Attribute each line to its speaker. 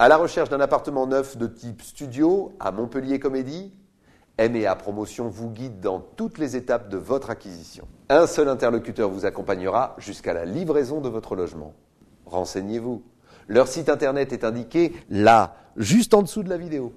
Speaker 1: À la recherche d'un appartement neuf de type studio à Montpellier Comédie, MEA Promotion vous guide dans toutes les étapes de votre acquisition. Un seul interlocuteur vous accompagnera jusqu'à la livraison de votre logement. Renseignez-vous. Leur site internet est indiqué là, juste en dessous de la vidéo.